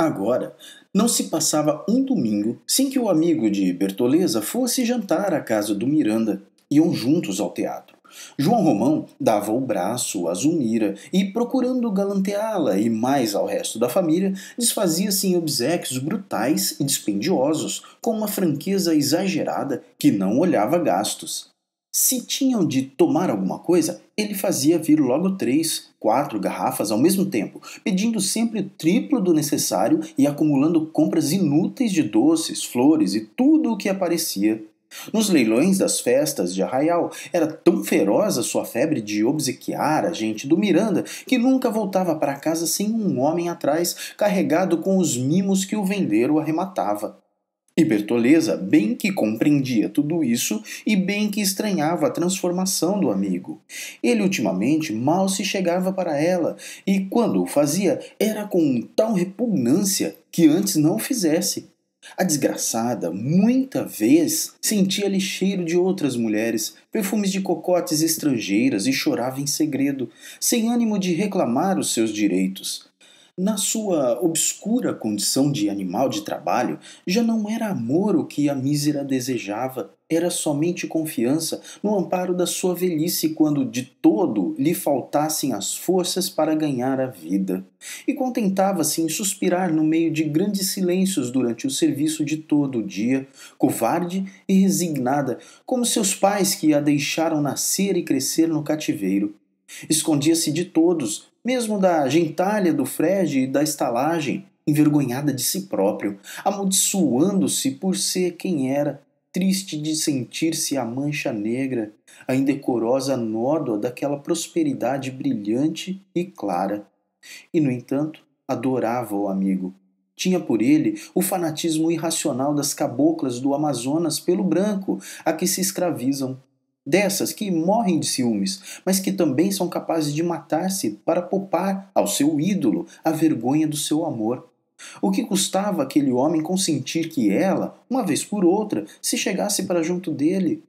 Agora, não se passava um domingo sem que o amigo de Bertoleza fosse jantar à casa do Miranda. Iam juntos ao teatro. João Romão dava o braço a Zulmira e, procurando galanteá-la e mais ao resto da família, desfazia-se em obsequios brutais e dispendiosos, com uma franqueza exagerada que não olhava gastos. Se tinham de tomar alguma coisa, ele fazia vir logo três, quatro garrafas ao mesmo tempo, pedindo sempre o triplo do necessário e acumulando compras inúteis de doces, flores e tudo o que aparecia. Nos leilões das festas de Arraial, era tão feroz a sua febre de obsequiar a gente do Miranda que nunca voltava para casa sem um homem atrás carregado com os mimos que o vendeiro arrematava. E Bertoleza bem que compreendia tudo isso e bem que estranhava a transformação do amigo. Ele ultimamente mal se chegava para ela e, quando o fazia, era com tal repugnância que antes não fizesse. A desgraçada, muita vez, sentia-lhe cheiro de outras mulheres, perfumes de cocotes estrangeiras e chorava em segredo, sem ânimo de reclamar os seus direitos na sua obscura condição de animal de trabalho, já não era amor o que a mísera desejava, era somente confiança no amparo da sua velhice quando de todo lhe faltassem as forças para ganhar a vida. E contentava-se em suspirar no meio de grandes silêncios durante o serviço de todo o dia, covarde e resignada, como seus pais que a deixaram nascer e crescer no cativeiro. Escondia-se de todos, mesmo da gentalha do Fred e da estalagem, envergonhada de si próprio, amaldiçoando-se por ser quem era, triste de sentir-se a mancha negra, a indecorosa nódoa daquela prosperidade brilhante e clara. E, no entanto, adorava o amigo. Tinha por ele o fanatismo irracional das caboclas do Amazonas pelo branco, a que se escravizam, dessas que morrem de ciúmes, mas que também são capazes de matar-se para poupar ao seu ídolo a vergonha do seu amor. O que custava aquele homem consentir que ela, uma vez por outra, se chegasse para junto dele?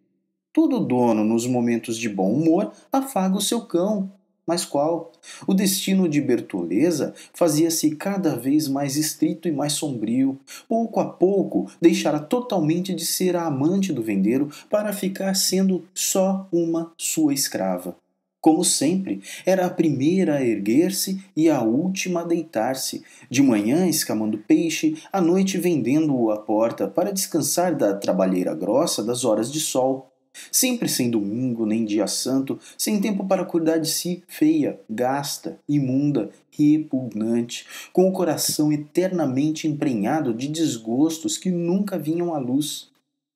Todo dono, nos momentos de bom humor, afaga o seu cão, mas qual? O destino de Bertoleza fazia-se cada vez mais estrito e mais sombrio. Pouco a pouco, deixara totalmente de ser a amante do vendeiro para ficar sendo só uma sua escrava. Como sempre, era a primeira a erguer-se e a última a deitar-se, de manhã escamando peixe, à noite vendendo-o à porta para descansar da trabalheira grossa das horas de sol. Sempre sem domingo, nem dia santo, sem tempo para cuidar de si, feia, gasta, imunda, repugnante, com o coração eternamente emprenhado de desgostos que nunca vinham à luz.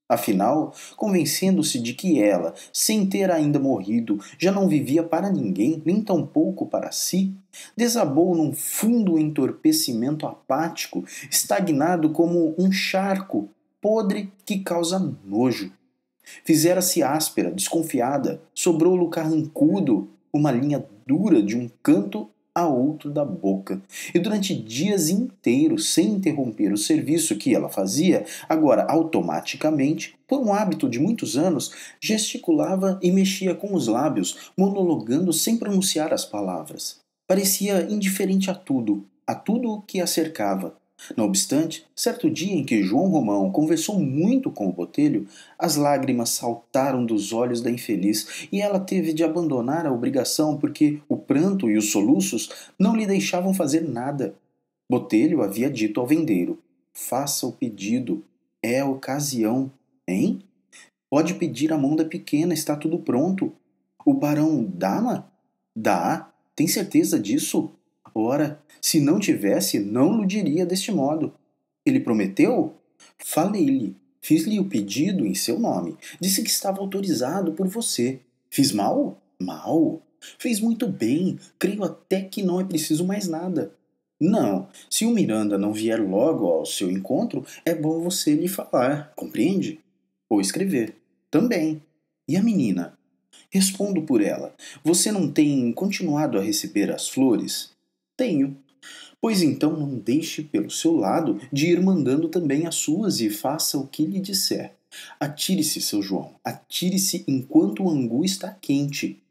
Afinal, convencendo-se de que ela, sem ter ainda morrido, já não vivia para ninguém, nem tampouco para si, desabou num fundo entorpecimento apático, estagnado como um charco podre que causa nojo Fizera-se áspera, desconfiada, sobrou-lhe carrancudo, uma linha dura de um canto a outro da boca. E durante dias inteiros, sem interromper o serviço que ela fazia, agora automaticamente, por um hábito de muitos anos, gesticulava e mexia com os lábios, monologando sem pronunciar as palavras. Parecia indiferente a tudo, a tudo o que a cercava, não obstante, certo dia em que João Romão conversou muito com o Botelho, as lágrimas saltaram dos olhos da infeliz e ela teve de abandonar a obrigação porque o pranto e os soluços não lhe deixavam fazer nada. Botelho havia dito ao vendeiro: Faça o pedido, é a ocasião, hein? Pode pedir a mão da pequena, está tudo pronto. O barão dá-ma? Dá, tem certeza disso? Ora, se não tivesse, não lhe diria deste modo. Ele prometeu? Falei-lhe, fiz-lhe o pedido em seu nome, disse que estava autorizado por você. Fiz mal? Mal. Fez muito bem, creio até que não é preciso mais nada. Não, se o Miranda não vier logo ao seu encontro, é bom você lhe falar, compreende? Ou escrever. Também. E a menina? Respondo por ela. Você não tem continuado a receber as flores? Tenho. Pois então não deixe pelo seu lado de ir mandando também as suas e faça o que lhe disser. Atire-se, seu João, atire-se enquanto o angu está quente.